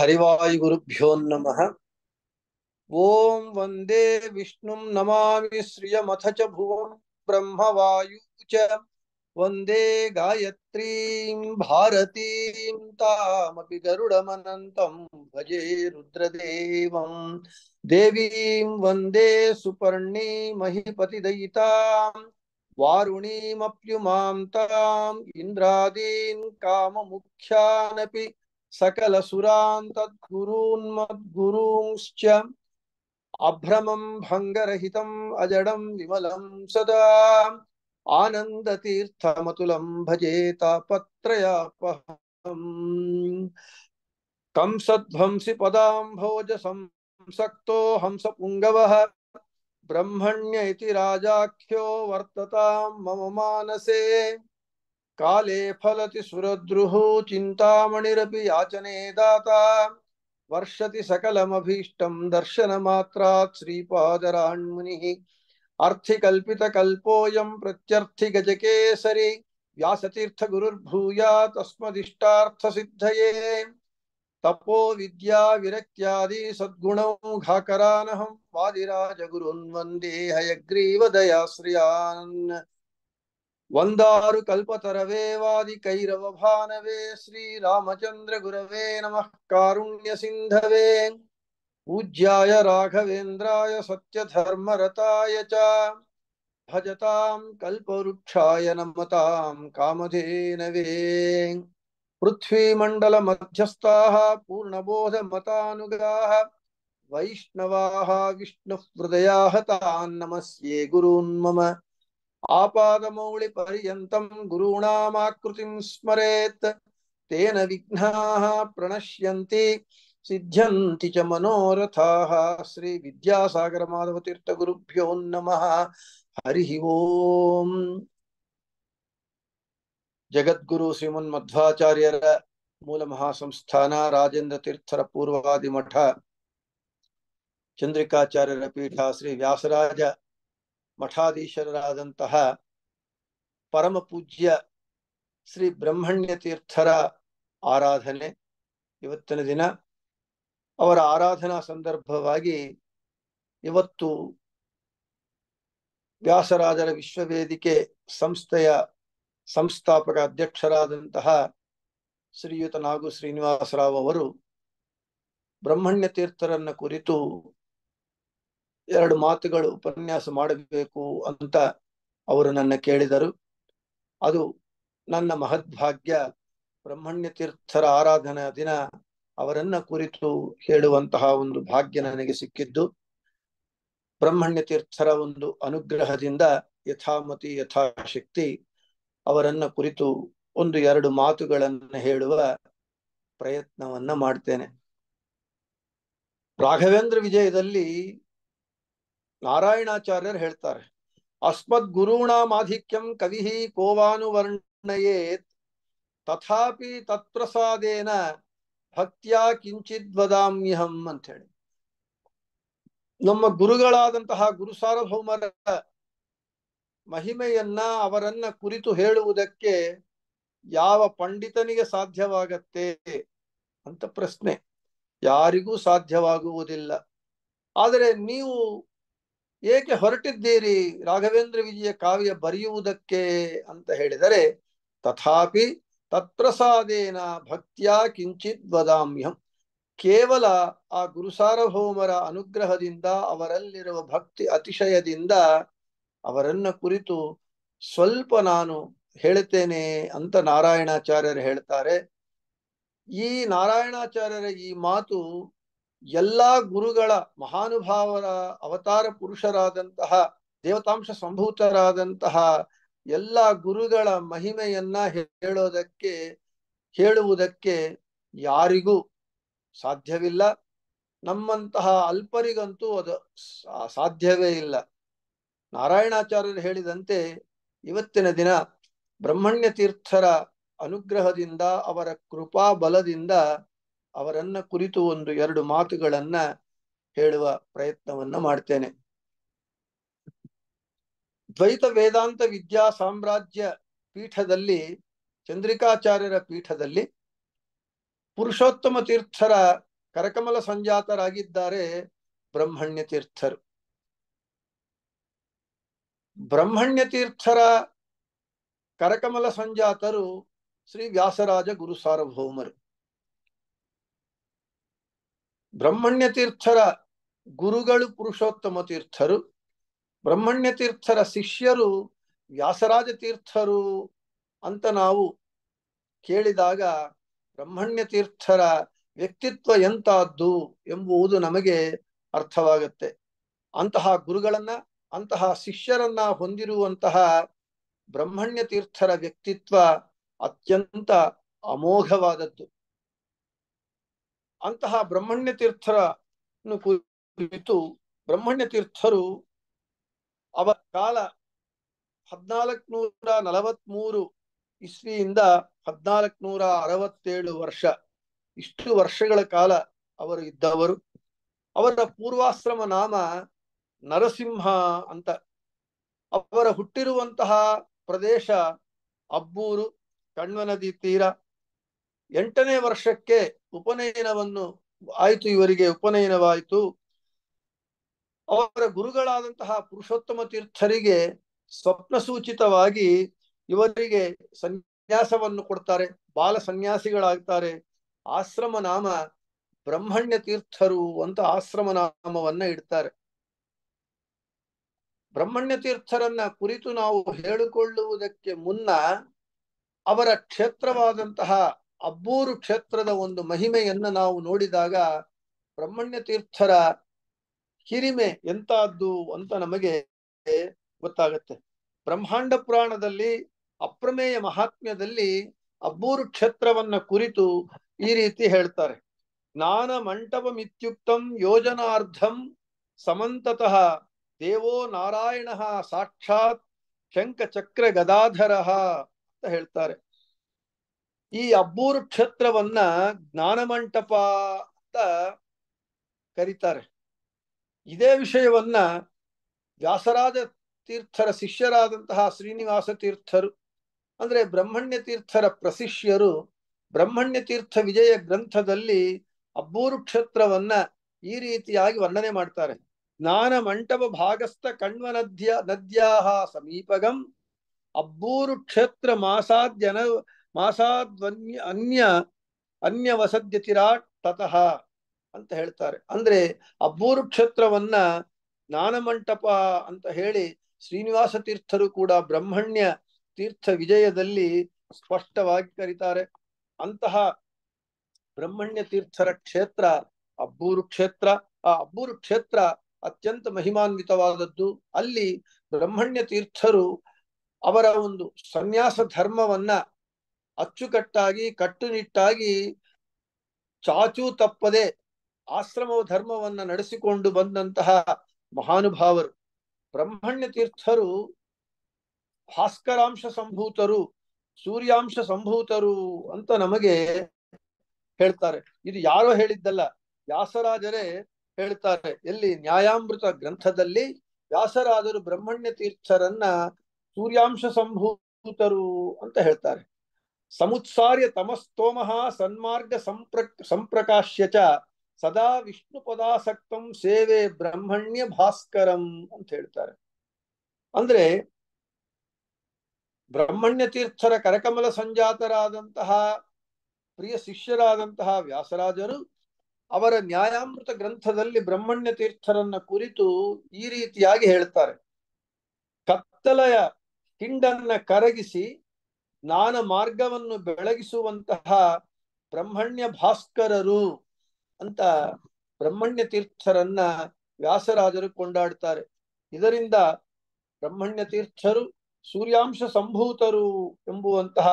हरिवायुगुरुभ्यो नम ओं वंदे विष्णु नमा श्रियमथ च ब्रह्म वायु च गायत्री गायत्रीं भारतीं तामपि गरुडमनन्तं भजे रुद्रदेवं देवीं वन्दे सुपर्णीमहिपतिदयिताम् वारुणीमप्युमां ताम् इन्द्रादीन् काममुख्यानपि सकल तद्गुरून्मद्गुरूंश्च अभ्रमं भङ्गरहितम् अजडं विमलं सदा आनन्दतीर्थमतुलं भजेतापत्रयापहम् कंसध्वंसि पदाम्भोजसंसक्तो हंसपुङ्गवः ब्रह्मण्य इति राजाख्यो वर्तता मम मानसे काले फलति सुरद्रुः चिन्तामणिरपि याचने दाता वर्षति सकलमभीष्टं दर्शनमात्रात् श्रीपादरान्मुनिः अर्थिकल्पितकल्पोऽयं प्रत्यर्थिगजकेसरि व्यासतीर्थगुरुर्भूया तस्मदिष्टार्थसिद्धये तपो विद्या विरक्त्यादि सद्गुणौ घाकरानहं वादिराजगुरुन् वन्दे वन्दारु कल्पतरवेवादि कैरवभानवे श्रीरामचन्द्रगुरवे नमः कारुण्यसिन्धवे पूज्याय राघवेन्द्राय सत्यधर्मरताय च भजतां कल्पवृक्षाय नमतां कामधेनवे पृथ्वीमण्डलमध्यस्थाः पूर्णबोधमतानुगाः वैष्णवाः विष्णुहृदयाः तान् नमस्ये गुरून् मम आपादमौलिपर्यन्तं गुरूणामाकृतिं स्मरेत् तेन विघ्नाः प्रणश्यन्ति सिद्ध्यन्ति च मनोरथाः श्रीविद्यासागरमाधवतीर्थगुरुभ्यो नमः हरिः ओम् ಜಗದ್ಗುರು ಶ್ರೀಮನ್ಮಧ್ವಾಚಾರ್ಯರ ಮೂಲ ಮಹಾಸಂಸ್ಥಾನ ರಾಜೇಂದ್ರ ತೀರ್ಥರ ಪೂರ್ವಾದಿ ಮಠ ಚಂದ್ರಿಕಾಚಾರ್ಯರ ಪೀಠ ಶ್ರೀ ವ್ಯಾಸರಾಜ ಮಠಾಧೀಶರಾದಂತಹ ಪರಮ ಪೂಜ್ಯ ಶ್ರೀ ಬ್ರಹ್ಮಣ್ಯ ತೀರ್ಥರ ಆರಾಧನೆ ಇವತ್ತಿನ ದಿನ ಅವರ ಆರಾಧನಾ ಸಂದರ್ಭವಾಗಿ ಇವತ್ತು ವ್ಯಾಸರಾಜರ ವಿಶ್ವವೇದಿಕೆ ಸಂಸ್ಥೆಯ ಸಂಸ್ಥಾಪಕ ಅಧ್ಯಕ್ಷರಾದಂತಹ ಶ್ರೀಯುತ ನಾಗು ಶ್ರೀನಿವಾಸರಾವ್ ಅವರು ಬ್ರಹ್ಮಣ್ಯ ತೀರ್ಥರನ್ನ ಕುರಿತು ಎರಡು ಮಾತುಗಳು ಉಪನ್ಯಾಸ ಮಾಡಬೇಕು ಅಂತ ಅವರು ನನ್ನ ಕೇಳಿದರು ಅದು ನನ್ನ ಮಹದ್ಭಾಗ್ಯ ಬ್ರಹ್ಮಣ್ಯ ತೀರ್ಥರ ಆರಾಧನಾ ದಿನ ಅವರನ್ನ ಕುರಿತು ಹೇಳುವಂತಹ ಒಂದು ಭಾಗ್ಯ ನನಗೆ ಸಿಕ್ಕಿದ್ದು ಬ್ರಹ್ಮಣ್ಯ ತೀರ್ಥರ ಒಂದು ಅನುಗ್ರಹದಿಂದ ಯಥಾಮತಿ ಯಥಾಶಕ್ತಿ ಅವರನ್ನ ಕುರಿತು ಒಂದು ಎರಡು ಮಾತುಗಳನ್ನು ಹೇಳುವ ಪ್ರಯತ್ನವನ್ನ ಮಾಡ್ತೇನೆ ರಾಘವೇಂದ್ರ ವಿಜಯದಲ್ಲಿ ನಾರಾಯಣಾಚಾರ್ಯರು ಹೇಳ್ತಾರೆ ಅಸ್ಮದ್ ಗುರುಣಾಮಾಧಿಕ್ಯಂ ಕವಿ ಕೋವಾನುವರ್ಣಯೇತ್ ತಥಾಪಿ ತತ್ಪ್ರಸಾದೇನ ಭಕ್ತಿಯ ಕಿಂಚಿದ್ ವದಾಮ್ಯಹಂ ಅಂತ ಹೇಳಿ ನಮ್ಮ ಗುರುಗಳಾದಂತಹ ಗುರು ಸಾರ್ವಭೌಮರ ಮಹಿಮೆಯನ್ನ ಅವರನ್ನ ಕುರಿತು ಹೇಳುವುದಕ್ಕೆ ಯಾವ ಪಂಡಿತನಿಗೆ ಸಾಧ್ಯವಾಗತ್ತೆ ಅಂತ ಪ್ರಶ್ನೆ ಯಾರಿಗೂ ಸಾಧ್ಯವಾಗುವುದಿಲ್ಲ ಆದರೆ ನೀವು ಏಕೆ ಹೊರಟಿದ್ದೀರಿ ರಾಘವೇಂದ್ರ ವಿಜಯ ಕಾವ್ಯ ಬರೆಯುವುದಕ್ಕೆ ಅಂತ ಹೇಳಿದರೆ ತಥಾಪಿ ತತ್ರಸಾದೇನ ಭಕ್ತಿಯ ಕಿಂಚಿತ್ ವದಾಮ್ಯಂ ಕೇವಲ ಆ ಗುರುಸಾರ್ವಭೌಮರ ಅನುಗ್ರಹದಿಂದ ಅವರಲ್ಲಿರುವ ಭಕ್ತಿ ಅತಿಶಯದಿಂದ ಅವರನ್ನ ಕುರಿತು ಸ್ವಲ್ಪ ನಾನು ಹೇಳುತ್ತೇನೆ ಅಂತ ನಾರಾಯಣಾಚಾರ್ಯರು ಹೇಳ್ತಾರೆ ಈ ನಾರಾಯಣಾಚಾರ್ಯರ ಈ ಮಾತು ಎಲ್ಲಾ ಗುರುಗಳ ಮಹಾನುಭಾವರ ಅವತಾರ ಪುರುಷರಾದಂತಹ ದೇವತಾಂಶ ಸಂಭೂತರಾದಂತಹ ಎಲ್ಲ ಗುರುಗಳ ಮಹಿಮೆಯನ್ನ ಹೇಳೋದಕ್ಕೆ ಹೇಳುವುದಕ್ಕೆ ಯಾರಿಗೂ ಸಾಧ್ಯವಿಲ್ಲ ನಮ್ಮಂತಹ ಅಲ್ಪರಿಗಂತೂ ಅದು ಸಾಧ್ಯವೇ ಇಲ್ಲ ನಾರಾಯಣಾಚಾರ್ಯರು ಹೇಳಿದಂತೆ ಇವತ್ತಿನ ದಿನ ಬ್ರಹ್ಮಣ್ಯ ತೀರ್ಥರ ಅನುಗ್ರಹದಿಂದ ಅವರ ಕೃಪಾ ಬಲದಿಂದ ಅವರನ್ನ ಕುರಿತು ಒಂದು ಎರಡು ಮಾತುಗಳನ್ನ ಹೇಳುವ ಪ್ರಯತ್ನವನ್ನ ಮಾಡ್ತೇನೆ ದ್ವೈತ ವೇದಾಂತ ವಿದ್ಯಾ ಸಾಮ್ರಾಜ್ಯ ಪೀಠದಲ್ಲಿ ಚಂದ್ರಿಕಾಚಾರ್ಯರ ಪೀಠದಲ್ಲಿ ಪುರುಷೋತ್ತಮ ತೀರ್ಥರ ಕರಕಮಲ ಸಂಜಾತರಾಗಿದ್ದಾರೆ ಬ್ರಹ್ಮಣ್ಯ ತೀರ್ಥರು ಬ್ರಹ್ಮಣ್ಯ ತೀರ್ಥರ ಕರಕಮಲ ಸಂಜಾತರು ಶ್ರೀ ವ್ಯಾಸರಾಜ ಗುರು ಸಾರ್ವಭೌಮರು ಬ್ರಹ್ಮಣ್ಯ ತೀರ್ಥರ ಗುರುಗಳು ಪುರುಷೋತ್ತಮ ತೀರ್ಥರು ಬ್ರಹ್ಮಣ್ಯ ತೀರ್ಥರ ಶಿಷ್ಯರು ವ್ಯಾಸರಾಜ ತೀರ್ಥರು ಅಂತ ನಾವು ಕೇಳಿದಾಗ ಬ್ರಹ್ಮಣ್ಯ ತೀರ್ಥರ ವ್ಯಕ್ತಿತ್ವ ಎಂತಾದ್ದು ಎಂಬುದು ನಮಗೆ ಅರ್ಥವಾಗುತ್ತೆ ಅಂತಹ ಗುರುಗಳನ್ನ ಅಂತಹ ಶಿಷ್ಯರನ್ನ ಹೊಂದಿರುವಂತಹ ಬ್ರಹ್ಮಣ್ಯ ತೀರ್ಥರ ವ್ಯಕ್ತಿತ್ವ ಅತ್ಯಂತ ಅಮೋಘವಾದದ್ದು ಅಂತಹ ಬ್ರಹ್ಮಣ್ಯ ತೀರ್ಥರ ಕುರಿತು ಬ್ರಹ್ಮಣ್ಯ ತೀರ್ಥರು ಅವ ಕಾಲ ಹದಿನಾಲ್ಕುನೂರ ನಲವತ್ಮೂರು ಇಸ್ವಿಯಿಂದ ಹದಿನಾಲ್ಕುನೂರ ಅರವತ್ತೇಳು ವರ್ಷ ಇಷ್ಟು ವರ್ಷಗಳ ಕಾಲ ಅವರು ಇದ್ದವರು ಅವರ ಪೂರ್ವಾಶ್ರಮ ನಾಮ ನರಸಿಂಹ ಅಂತ ಅವರ ಹುಟ್ಟಿರುವಂತಹ ಪ್ರದೇಶ ಅಬ್ಬೂರು ಕಣ್ವನದಿ ತೀರ ಎಂಟನೇ ವರ್ಷಕ್ಕೆ ಉಪನಯನವನ್ನು ಆಯಿತು ಇವರಿಗೆ ಉಪನಯನವಾಯಿತು ಅವರ ಗುರುಗಳಾದಂತಹ ಪುರುಷೋತ್ತಮ ತೀರ್ಥರಿಗೆ ಸ್ವಪ್ನ ಸೂಚಿತವಾಗಿ ಇವರಿಗೆ ಸನ್ಯಾಸವನ್ನು ಕೊಡ್ತಾರೆ ಬಾಲ ಸನ್ಯಾಸಿಗಳಾಗ್ತಾರೆ ಆಶ್ರಮ ನಾಮ ಬ್ರಹ್ಮಣ್ಯ ತೀರ್ಥರು ಅಂತ ಆಶ್ರಮ ನಾಮವನ್ನ ಇಡ್ತಾರೆ ಬ್ರಹ್ಮಣ್ಯ ತೀರ್ಥರನ್ನ ಕುರಿತು ನಾವು ಹೇಳಿಕೊಳ್ಳುವುದಕ್ಕೆ ಮುನ್ನ ಅವರ ಕ್ಷೇತ್ರವಾದಂತಹ ಅಬ್ಬೂರು ಕ್ಷೇತ್ರದ ಒಂದು ಮಹಿಮೆಯನ್ನ ನಾವು ನೋಡಿದಾಗ ಬ್ರಹ್ಮಣ್ಯ ತೀರ್ಥರ ಹಿರಿಮೆ ಎಂತಾದ್ದು ಅಂತ ನಮಗೆ ಗೊತ್ತಾಗತ್ತೆ ಬ್ರಹ್ಮಾಂಡ ಪುರಾಣದಲ್ಲಿ ಅಪ್ರಮೇಯ ಮಹಾತ್ಮ್ಯದಲ್ಲಿ ಅಬ್ಬೂರು ಕ್ಷೇತ್ರವನ್ನ ಕುರಿತು ಈ ರೀತಿ ಹೇಳ್ತಾರೆ ಜ್ಞಾನ ಮಿತ್ಯುಕ್ತಂ ಯೋಜನಾರ್ಧಂ ಸಮಂತತಃ ದೇವೋ ನಾರಾಯಣ ಸಾಕ್ಷಾತ್ ಶಂಕಚಕ್ರ ಚಕ್ರ ಗದಾಧರ ಅಂತ ಹೇಳ್ತಾರೆ ಈ ಅಬ್ಬೂರು ಕ್ಷೇತ್ರವನ್ನ ಜ್ಞಾನ ಮಂಟಪ ಅಂತ ಕರೀತಾರೆ ಇದೇ ವಿಷಯವನ್ನ ವ್ಯಾಸರಾಜ ತೀರ್ಥರ ಶಿಷ್ಯರಾದಂತಹ ಶ್ರೀನಿವಾಸ ತೀರ್ಥರು ಅಂದ್ರೆ ಬ್ರಹ್ಮಣ್ಯ ತೀರ್ಥರ ಪ್ರಶಿಷ್ಯರು ಬ್ರಹ್ಮಣ್ಯ ತೀರ್ಥ ವಿಜಯ ಗ್ರಂಥದಲ್ಲಿ ಅಬ್ಬೂರು ಕ್ಷೇತ್ರವನ್ನ ಈ ರೀತಿಯಾಗಿ ವರ್ಣನೆ ಮಾಡ್ತಾರೆ ಜ್ಞಾನ ಮಂಟಪ ಭಾಗಸ್ಥ ಕಣ್ವ ನದ್ಯ ನದ್ಯಾಹ ಸಮೀಪಗಂ ಅಬ್ಬೂರು ಕ್ಷೇತ್ರ ಮಾಸಾದ್ಯನ ಮಾಸಾಧ್ವನ್ಯ ಅನ್ಯ ಅನ್ಯವಸದ್ಯತಿರಾಟ್ ತತಃ ಅಂತ ಹೇಳ್ತಾರೆ ಅಂದ್ರೆ ಅಬ್ಬೂರು ಕ್ಷೇತ್ರವನ್ನ ಜ್ಞಾನಮಂಟಪ ಅಂತ ಹೇಳಿ ಶ್ರೀನಿವಾಸ ತೀರ್ಥರು ಕೂಡ ಬ್ರಹ್ಮಣ್ಯ ತೀರ್ಥ ವಿಜಯದಲ್ಲಿ ಸ್ಪಷ್ಟವಾಗಿ ಕರೀತಾರೆ ಅಂತಹ ಬ್ರಹ್ಮಣ್ಯ ತೀರ್ಥರ ಕ್ಷೇತ್ರ ಅಬ್ಬೂರು ಕ್ಷೇತ್ರ ಆ ಅಬ್ಬೂರು ಕ್ಷೇತ್ರ ಅತ್ಯಂತ ಮಹಿಮಾನ್ವಿತವಾದದ್ದು ಅಲ್ಲಿ ಬ್ರಹ್ಮಣ್ಯ ತೀರ್ಥರು ಅವರ ಒಂದು ಸನ್ಯಾಸ ಧರ್ಮವನ್ನ ಅಚ್ಚುಕಟ್ಟಾಗಿ ಕಟ್ಟುನಿಟ್ಟಾಗಿ ಚಾಚು ತಪ್ಪದೆ ಆಶ್ರಮ ಧರ್ಮವನ್ನ ನಡೆಸಿಕೊಂಡು ಬಂದಂತಹ ಮಹಾನುಭಾವರು ಬ್ರಹ್ಮಣ್ಯ ತೀರ್ಥರು ಭಾಸ್ಕರಾಂಶ ಸಂಭೂತರು ಸೂರ್ಯಾಂಶ ಸಂಭೂತರು ಅಂತ ನಮಗೆ ಹೇಳ್ತಾರೆ ಇದು ಯಾರೋ ಹೇಳಿದ್ದಲ್ಲ ವ್ಯಾಸರಾಜರೇ ಹೇಳ್ತಾರೆ ಎಲ್ಲಿ ನ್ಯಾಯಾಮೃತ ಗ್ರಂಥದಲ್ಲಿ ವ್ಯಾಸರಾದರು ಬ್ರಹ್ಮಣ್ಯ ತೀರ್ಥರನ್ನ ಸೂರ್ಯಾಂಶ ಸಂಭೂತರು ಅಂತ ಹೇಳ್ತಾರೆ ಸಮುತ್ಸಾರ್ಯ तमस्तोमः ಸನ್ಮಾರ್ಗ ಸಂಪ್ರ ಸಂಪ್ರಕಾಶ್ಯ ಚ ಸದಾ ವಿಷ್ಣು ಪದಾಸಕ್ತಂ ಸೇವೆ ಬ್ರಹ್ಮಣ್ಯ ಭಾಸ್ಕರಂ ಅಂತ ಹೇಳ್ತಾರೆ ಅಂದ್ರೆ ಬ್ರಹ್ಮಣ್ಯ ತೀರ್ಥರ ಕರಕಮಲ ಸಂಜಾತರಾದಂತಹ ಪ್ರಿಯ ಶಿಷ್ಯರಾದಂತಹ ವ್ಯಾಸರಾಜರು ಅವರ ನ್ಯಾಯಾಮೃತ ಗ್ರಂಥದಲ್ಲಿ ಬ್ರಹ್ಮಣ್ಯ ತೀರ್ಥರನ್ನ ಕುರಿತು ಈ ರೀತಿಯಾಗಿ ಹೇಳ್ತಾರೆ ಕತ್ತಲೆಯ ಹಿಂಡನ್ನ ಕರಗಿಸಿ ಜ್ಞಾನ ಮಾರ್ಗವನ್ನು ಬೆಳಗಿಸುವಂತಹ ಬ್ರಹ್ಮಣ್ಯ ಭಾಸ್ಕರರು ಅಂತ ಬ್ರಹ್ಮಣ್ಯ ತೀರ್ಥರನ್ನ ವ್ಯಾಸರಾಜರು ಕೊಂಡಾಡ್ತಾರೆ ಇದರಿಂದ ಬ್ರಹ್ಮಣ್ಯ ತೀರ್ಥರು ಸೂರ್ಯಾಂಶ ಸಂಭೂತರು ಎಂಬುವಂತಹ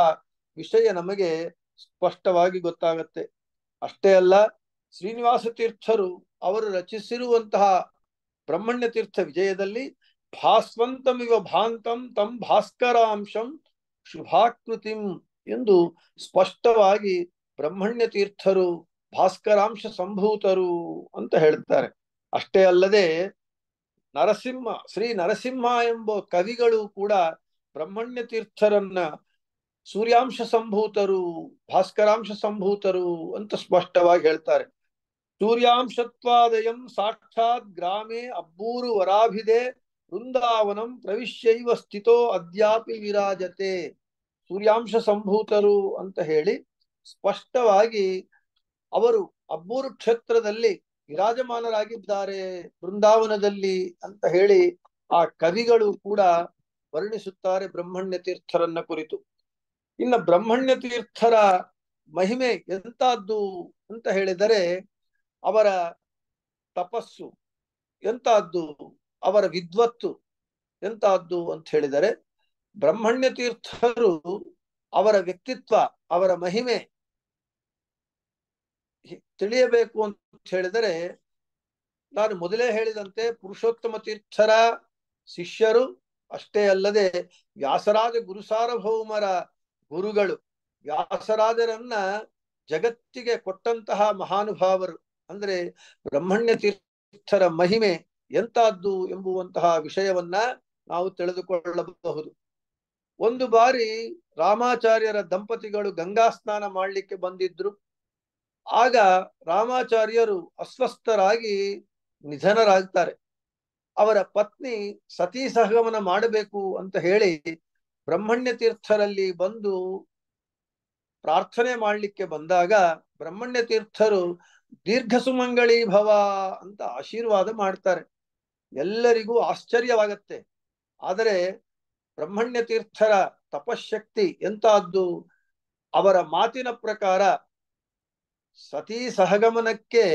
ವಿಷಯ ನಮಗೆ ಸ್ಪಷ್ಟವಾಗಿ ಗೊತ್ತಾಗತ್ತೆ ಅಷ್ಟೇ ಅಲ್ಲ ಶ್ರೀನಿವಾಸ ತೀರ್ಥರು ಅವರು ರಚಿಸಿರುವಂತಹ ಬ್ರಹ್ಮಣ್ಯ ತೀರ್ಥ ವಿಜಯದಲ್ಲಿ ಭಾಸ್ವಂತಮಿವ ಭಾಂತಂ ತಂ ಭಾಸ್ಕರಾಂಶಂ ಶುಭಾಕೃತಿಂ ಎಂದು ಸ್ಪಷ್ಟವಾಗಿ ಬ್ರಹ್ಮಣ್ಯ ತೀರ್ಥರು ಭಾಸ್ಕರಾಂಶ ಸಂಭೂತರು ಅಂತ ಹೇಳ್ತಾರೆ ಅಷ್ಟೇ ಅಲ್ಲದೆ ನರಸಿಂಹ ಶ್ರೀ ನರಸಿಂಹ ಎಂಬ ಕವಿಗಳು ಕೂಡ ಬ್ರಹ್ಮಣ್ಯ ತೀರ್ಥರನ್ನ ಸೂರ್ಯಾಂಶ ಸಂಭೂತರು ಭಾಸ್ಕರಾಂಶ ಸಂಭೂತರು ಅಂತ ಸ್ಪಷ್ಟವಾಗಿ ಹೇಳ್ತಾರೆ ಸೂರ್ಯಾಂಶತ್ವಾದಯಂ ಸಾಕ್ಷಾತ್ ಗ್ರಾಮೇ ಅಬ್ಬೂರು ವರಾಭಿದೆ ಬೃಂದಾವನಂ ಪ್ರವಿಶ್ಯೈವ ಸ್ಥಿತೋ ಅದ್ಯಾಪಿ ವಿರಾಜತೆ ಸೂರ್ಯಾಂಶ ಸಂಭೂತರು ಅಂತ ಹೇಳಿ ಸ್ಪಷ್ಟವಾಗಿ ಅವರು ಅಬ್ಬೂರು ಕ್ಷೇತ್ರದಲ್ಲಿ ವಿರಾಜಮಾನರಾಗಿದ್ದಾರೆ ಬೃಂದಾವನದಲ್ಲಿ ಅಂತ ಹೇಳಿ ಆ ಕವಿಗಳು ಕೂಡ ವರ್ಣಿಸುತ್ತಾರೆ ಬ್ರಹ್ಮಣ್ಯ ತೀರ್ಥರನ್ನ ಕುರಿತು ಇನ್ನ ಬ್ರಹ್ಮಣ್ಯ ತೀರ್ಥರ ಮಹಿಮೆ ಎಂತಾದ್ದು ಅಂತ ಹೇಳಿದರೆ ಅವರ ತಪಸ್ಸು ಎಂತಾದ್ದು ಅವರ ವಿದ್ವತ್ತು ಎಂತಹದ್ದು ಅಂತ ಹೇಳಿದರೆ ಬ್ರಹ್ಮಣ್ಯ ತೀರ್ಥರು ಅವರ ವ್ಯಕ್ತಿತ್ವ ಅವರ ಮಹಿಮೆ ತಿಳಿಯಬೇಕು ಅಂತ ಹೇಳಿದರೆ ನಾನು ಮೊದಲೇ ಹೇಳಿದಂತೆ ಪುರುಷೋತ್ತಮ ತೀರ್ಥರ ಶಿಷ್ಯರು ಅಷ್ಟೇ ಅಲ್ಲದೆ ವ್ಯಾಸರಾಜ ಗುರು ಸಾರ್ವಭೌಮರ ಗುರುಗಳು ವ್ಯಾಸರಾಜರನ್ನ ಜಗತ್ತಿಗೆ ಕೊಟ್ಟಂತಹ ಮಹಾನುಭಾವರು ಅಂದ್ರೆ ಬ್ರಹ್ಮಣ್ಯ ತೀರ್ಥರ ಮಹಿಮೆ ಎಂತಹದ್ದು ಎಂಬುವಂತಹ ವಿಷಯವನ್ನ ನಾವು ತಿಳಿದುಕೊಳ್ಳಬಹುದು ಒಂದು ಬಾರಿ ರಾಮಾಚಾರ್ಯರ ದಂಪತಿಗಳು ಗಂಗಾ ಸ್ನಾನ ಮಾಡಲಿಕ್ಕೆ ಬಂದಿದ್ರು ಆಗ ರಾಮಾಚಾರ್ಯರು ಅಸ್ವಸ್ಥರಾಗಿ ನಿಧನರಾಗ್ತಾರೆ ಅವರ ಪತ್ನಿ ಸತೀ ಸಹಗಮನ ಮಾಡಬೇಕು ಅಂತ ಹೇಳಿ ಬ್ರಹ್ಮಣ್ಯ ತೀರ್ಥರಲ್ಲಿ ಬಂದು ಪ್ರಾರ್ಥನೆ ಮಾಡಲಿಕ್ಕೆ ಬಂದಾಗ ಬ್ರಹ್ಮಣ್ಯ ತೀರ್ಥರು ದೀರ್ಘ ಸುಮಂಗಳಿ ಭವ ಅಂತ ಆಶೀರ್ವಾದ ಮಾಡ್ತಾರೆ ಎಲ್ಲರಿಗೂ ಆಶ್ಚರ್ಯವಾಗತ್ತೆ ಆದರೆ ಬ್ರಹ್ಮಣ್ಯ ತೀರ್ಥರ ತಪಶಕ್ತಿ ಎಂತಹದ್ದು ಅವರ ಮಾತಿನ ಪ್ರಕಾರ ಸತೀ ಸಹಗಮನಕ್ಕೆ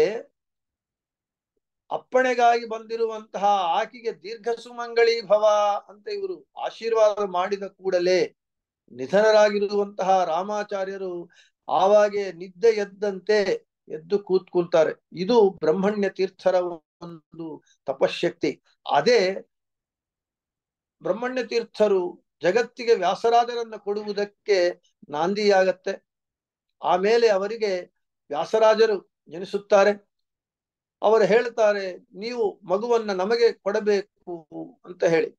ಅಪ್ಪಣೆಗಾಗಿ ಬಂದಿರುವಂತಹ ಆಕೆಗೆ ದೀರ್ಘ ಸುಮಂಗಳಿ ಭವ ಅಂತ ಇವರು ಆಶೀರ್ವಾದ ಮಾಡಿದ ಕೂಡಲೇ ನಿಧನರಾಗಿರುವಂತಹ ರಾಮಾಚಾರ್ಯರು ಆವಾಗೆ ನಿದ್ದೆ ಎದ್ದಂತೆ ಎದ್ದು ಕೂತ್ಕೊಳ್ತಾರೆ ಇದು ಬ್ರಹ್ಮಣ್ಯ ತೀರ್ಥರ ಒಂದು ತಪಶಕ್ತಿ ಅದೇ ಬ್ರಹ್ಮಣ್ಯ ತೀರ್ಥರು ಜಗತ್ತಿಗೆ ವ್ಯಾಸರಾಜರನ್ನ ಕೊಡುವುದಕ್ಕೆ ನಾಂದಿಯಾಗತ್ತೆ ಆಮೇಲೆ ಅವರಿಗೆ ವ್ಯಾಸರಾಜರು ಜನಿಸುತ್ತಾರೆ ಅವರು ಹೇಳ್ತಾರೆ ನೀವು ಮಗುವನ್ನ ನಮಗೆ ಕೊಡಬೇಕು ಅಂತ ಹೇಳಿ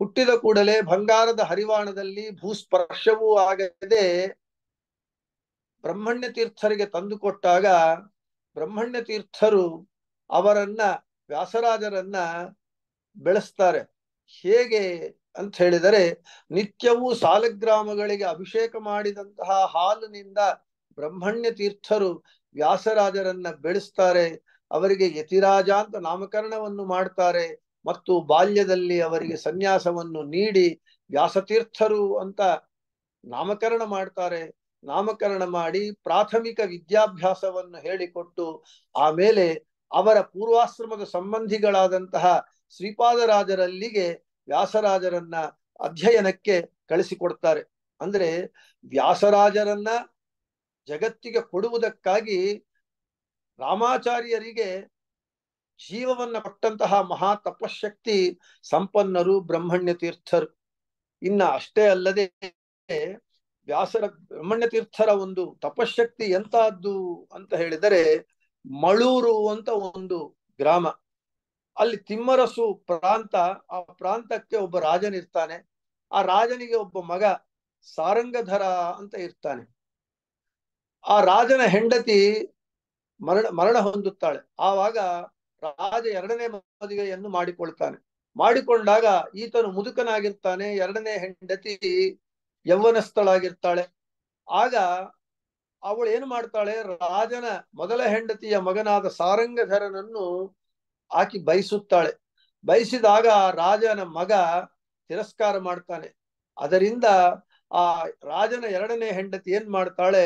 ಹುಟ್ಟಿದ ಕೂಡಲೇ ಬಂಗಾರದ ಹರಿವಾಣದಲ್ಲಿ ಭೂಸ್ಪರ್ಶವೂ ಆಗದೆ ಬ್ರಹ್ಮಣ್ಯ ತೀರ್ಥರಿಗೆ ತಂದುಕೊಟ್ಟಾಗ ಬ್ರಹ್ಮಣ್ಯ ತೀರ್ಥರು ಅವರನ್ನ ವ್ಯಾಸರಾಜರನ್ನ ಬೆಳೆಸ್ತಾರೆ ಹೇಗೆ ಅಂತ ಹೇಳಿದರೆ ನಿತ್ಯವೂ ಸಾಲಗ್ರಾಮಗಳಿಗೆ ಅಭಿಷೇಕ ಮಾಡಿದಂತಹ ಹಾಲಿನಿಂದ ಬ್ರಹ್ಮಣ್ಯ ತೀರ್ಥರು ವ್ಯಾಸರಾಜರನ್ನ ಬೆಳೆಸ್ತಾರೆ ಅವರಿಗೆ ಯತಿರಾಜ ಅಂತ ನಾಮಕರಣವನ್ನು ಮಾಡ್ತಾರೆ ಮತ್ತು ಬಾಲ್ಯದಲ್ಲಿ ಅವರಿಗೆ ಸನ್ಯಾಸವನ್ನು ನೀಡಿ ವ್ಯಾಸತೀರ್ಥರು ಅಂತ ನಾಮಕರಣ ಮಾಡ್ತಾರೆ ನಾಮಕರಣ ಮಾಡಿ ಪ್ರಾಥಮಿಕ ವಿದ್ಯಾಭ್ಯಾಸವನ್ನು ಹೇಳಿಕೊಟ್ಟು ಆಮೇಲೆ ಅವರ ಪೂರ್ವಾಶ್ರಮದ ಸಂಬಂಧಿಗಳಾದಂತಹ ಶ್ರೀಪಾದರಾಜರಲ್ಲಿಗೆ ವ್ಯಾಸರಾಜರನ್ನ ಅಧ್ಯಯನಕ್ಕೆ ಕಳಿಸಿಕೊಡ್ತಾರೆ ಅಂದ್ರೆ ವ್ಯಾಸರಾಜರನ್ನ ಜಗತ್ತಿಗೆ ಕೊಡುವುದಕ್ಕಾಗಿ ರಾಮಾಚಾರ್ಯರಿಗೆ ಜೀವವನ್ನ ಕೊಟ್ಟಂತಹ ಮಹಾ ತಪಶಕ್ತಿ ಸಂಪನ್ನರು ಬ್ರಹ್ಮಣ್ಯ ತೀರ್ಥರು ಇನ್ನ ಅಷ್ಟೇ ಅಲ್ಲದೆ ವ್ಯಾಸರ ಬ್ರಹ್ಮಣ್ಯ ತೀರ್ಥರ ಒಂದು ತಪಶಕ್ತಿ ಎಂತಹದ್ದು ಅಂತ ಹೇಳಿದರೆ ಮಳೂರು ಅಂತ ಒಂದು ಗ್ರಾಮ ಅಲ್ಲಿ ತಿಮ್ಮರಸು ಪ್ರಾಂತ ಆ ಪ್ರಾಂತಕ್ಕೆ ಒಬ್ಬ ರಾಜನಿರ್ತಾನೆ ಆ ರಾಜನಿಗೆ ಒಬ್ಬ ಮಗ ಸಾರಂಗಧರ ಅಂತ ಇರ್ತಾನೆ ಆ ರಾಜನ ಹೆಂಡತಿ ಮರಣ ಮರಣ ಹೊಂದುತ್ತಾಳೆ ಆವಾಗ ರಾಜ ಎರಡನೇ ಮದುವೆಯನ್ನು ಮಾಡಿಕೊಳ್ತಾನೆ ಮಾಡಿಕೊಂಡಾಗ ಈತನು ಮುದುಕನಾಗಿರ್ತಾನೆ ಎರಡನೇ ಹೆಂಡತಿ ಯೌವನಸ್ಥಳಾಗಿರ್ತಾಳೆ ಆಗ ಅವಳು ಏನು ಮಾಡ್ತಾಳೆ ರಾಜನ ಮೊದಲ ಹೆಂಡತಿಯ ಮಗನಾದ ಸಾರಂಗಧರನನ್ನು ಆಕಿ ಬಯಸುತ್ತಾಳೆ ಬಯಸಿದಾಗ ರಾಜನ ಮಗ ತಿರಸ್ಕಾರ ಮಾಡ್ತಾನೆ ಅದರಿಂದ ಆ ರಾಜನ ಎರಡನೇ ಹೆಂಡತಿ ಏನ್ ಮಾಡ್ತಾಳೆ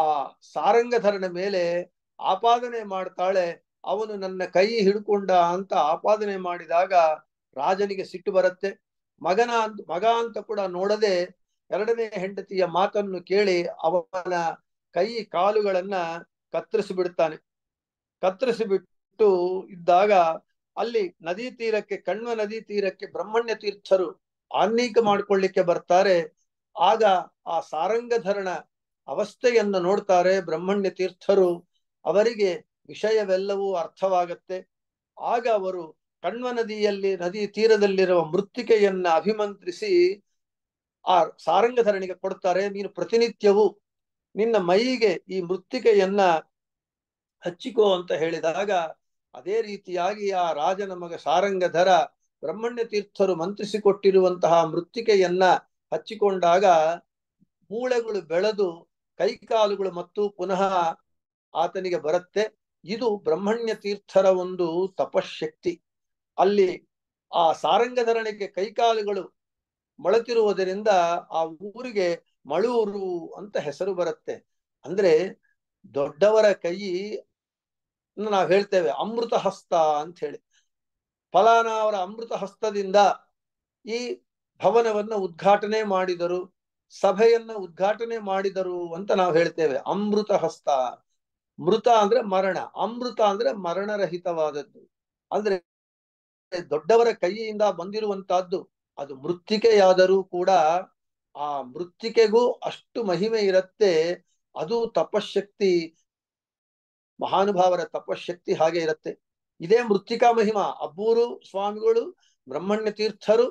ಆ ಸಾರಂಗಧರನ ಮೇಲೆ ಆಪಾದನೆ ಮಾಡ್ತಾಳೆ ಅವನು ನನ್ನ ಕೈ ಹಿಡ್ಕೊಂಡ ಅಂತ ಆಪಾದನೆ ಮಾಡಿದಾಗ ರಾಜನಿಗೆ ಸಿಟ್ಟು ಬರುತ್ತೆ ಮಗನ ಮಗ ಅಂತ ಕೂಡ ನೋಡದೆ ಎರಡನೇ ಹೆಂಡತಿಯ ಮಾತನ್ನು ಕೇಳಿ ಅವನ ಕೈ ಕಾಲುಗಳನ್ನ ಕತ್ತರಿಸಿಬಿಡ್ತಾನೆ ಕತ್ತರಿಸಿಬಿಟ್ಟು ಇದ್ದಾಗ ಅಲ್ಲಿ ನದಿ ತೀರಕ್ಕೆ ಕಣ್ವ ನದಿ ತೀರಕ್ಕೆ ಬ್ರಹ್ಮಣ್ಯ ತೀರ್ಥರು ಆನ್ನೀಕ ಮಾಡ್ಕೊಳ್ಳಿಕ್ಕೆ ಬರ್ತಾರೆ ಆಗ ಆ ಸಾರಂಗಧರಣ ಅವಸ್ಥೆಯನ್ನು ನೋಡ್ತಾರೆ ಬ್ರಹ್ಮಣ್ಯ ತೀರ್ಥರು ಅವರಿಗೆ ವಿಷಯವೆಲ್ಲವೂ ಅರ್ಥವಾಗತ್ತೆ ಆಗ ಅವರು ಕಣ್ವ ನದಿಯಲ್ಲಿ ನದಿ ತೀರದಲ್ಲಿರುವ ಮೃತ್ತಿಕೆಯನ್ನ ಅಭಿಮಂತ್ರಿಸಿ ಆ ಸಾರಂಗಧರಣಿಗೆ ಕೊಡ್ತಾರೆ ನೀನು ಪ್ರತಿನಿತ್ಯವೂ ನಿನ್ನ ಮೈಗೆ ಈ ಮೃತ್ತಿಕೆಯನ್ನ ಹಚ್ಚಿಕೋ ಅಂತ ಹೇಳಿದಾಗ ಅದೇ ರೀತಿಯಾಗಿ ಆ ರಾಜನ ಮಗ ಸಾರಂಗಧರ ಬ್ರಹ್ಮಣ್ಯ ತೀರ್ಥರು ಮಂತ್ರಿಸಿಕೊಟ್ಟಿರುವಂತಹ ಮೃತ್ತಿಕೆಯನ್ನ ಹಚ್ಚಿಕೊಂಡಾಗ ಮೂಳೆಗಳು ಬೆಳೆದು ಕೈಕಾಲುಗಳು ಮತ್ತು ಪುನಃ ಆತನಿಗೆ ಬರುತ್ತೆ ಇದು ಬ್ರಹ್ಮಣ್ಯ ತೀರ್ಥರ ಒಂದು ತಪಶಕ್ತಿ ಅಲ್ಲಿ ಆ ಸಾರಂಗಧರಣಿಗೆ ಕೈಕಾಲುಗಳು ಮೊಳತಿರುವುದರಿಂದ ಆ ಊರಿಗೆ ಮಳೂರು ಅಂತ ಹೆಸರು ಬರುತ್ತೆ ಅಂದ್ರೆ ದೊಡ್ಡವರ ಕೈ ನಾವು ಹೇಳ್ತೇವೆ ಅಮೃತ ಹಸ್ತ ಅಂತ ಹೇಳಿ ಫಲಾನ ಅವರ ಅಮೃತ ಹಸ್ತದಿಂದ ಈ ಭವನವನ್ನು ಉದ್ಘಾಟನೆ ಮಾಡಿದರು ಸಭೆಯನ್ನ ಉದ್ಘಾಟನೆ ಮಾಡಿದರು ಅಂತ ನಾವು ಹೇಳ್ತೇವೆ ಅಮೃತ ಹಸ್ತ ಮೃತ ಅಂದ್ರೆ ಮರಣ ಅಮೃತ ಅಂದ್ರೆ ಮರಣರಹಿತವಾದದ್ದು ಅಂದ್ರೆ ದೊಡ್ಡವರ ಕೈಯಿಂದ ಬಂದಿರುವಂತಹದ್ದು ಅದು ಮೃತ್ತಿಕೆಯಾದರೂ ಕೂಡ ಆ ಮೃತ್ತಿಕೆಗೂ ಅಷ್ಟು ಮಹಿಮೆ ಇರುತ್ತೆ ಅದು ತಪಶಕ್ತಿ ಮಹಾನುಭಾವರ ತಪಶಕ್ತಿ ಹಾಗೆ ಇರುತ್ತೆ ಇದೇ ಮೃತ್ತಿಕಾ ಮಹಿಮಾ ಅಬ್ಬೂರು ಸ್ವಾಮಿಗಳು ಬ್ರಹ್ಮಣ್ಯ ತೀರ್ಥರು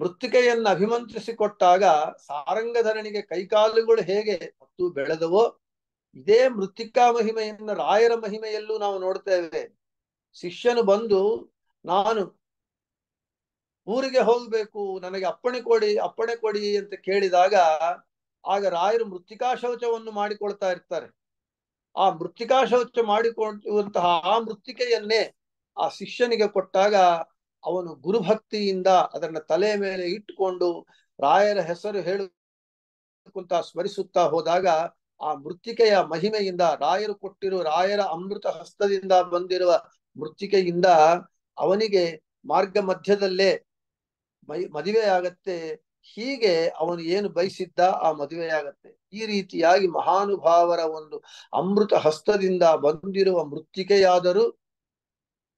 ಮೃತ್ತಿಕೆಯನ್ನು ಅಭಿಮಂತ್ರಿಸಿಕೊಟ್ಟಾಗ ಸಾರಂಗಧರಣಿಗೆ ಕೈಕಾಲುಗಳು ಹೇಗೆ ಮತ್ತು ಬೆಳೆದವೋ ಇದೇ ಮೃತ್ತಿಕಾ ಮಹಿಮೆಯನ್ನು ರಾಯರ ಮಹಿಮೆಯಲ್ಲೂ ನಾವು ನೋಡ್ತೇವೆ ಶಿಷ್ಯನು ಬಂದು ನಾನು ಊರಿಗೆ ಹೋಗ್ಬೇಕು ನನಗೆ ಅಪ್ಪಣೆ ಕೊಡಿ ಅಪ್ಪಣೆ ಕೊಡಿ ಅಂತ ಕೇಳಿದಾಗ ಆಗ ರಾಯರು ಮೃತ್ತಿಕಾ ಶೌಚವನ್ನು ಮಾಡಿಕೊಳ್ತಾ ಇರ್ತಾರೆ ಆ ಮೃತ್ತಿಕಾ ಶೌಚ ಮಾಡಿಕೊಳ್ಳುವಂತಹ ಆ ಮೃತ್ತಿಕೆಯನ್ನೇ ಆ ಶಿಷ್ಯನಿಗೆ ಕೊಟ್ಟಾಗ ಅವನು ಗುರುಭಕ್ತಿಯಿಂದ ಅದನ್ನ ತಲೆ ಮೇಲೆ ಇಟ್ಟುಕೊಂಡು ರಾಯರ ಹೆಸರು ಹೇಳುವಂತ ಸ್ಮರಿಸುತ್ತಾ ಹೋದಾಗ ಆ ಮೃತ್ತಿಕೆಯ ಮಹಿಮೆಯಿಂದ ರಾಯರು ಕೊಟ್ಟಿರುವ ರಾಯರ ಅಮೃತ ಹಸ್ತದಿಂದ ಬಂದಿರುವ ಮೃತ್ತಿಕೆಯಿಂದ ಅವನಿಗೆ ಮಾರ್ಗ ಮಧ್ಯದಲ್ಲೇ ಮೈ ಮದುವೆಯಾಗತ್ತೆ ಹೀಗೆ ಅವನು ಏನು ಬಯಸಿದ್ದ ಆ ಮದುವೆಯಾಗತ್ತೆ ಈ ರೀತಿಯಾಗಿ ಮಹಾನುಭಾವರ ಒಂದು ಅಮೃತ ಹಸ್ತದಿಂದ ಬಂದಿರುವ ಮೃತ್ತಿಕೆಯಾದರೂ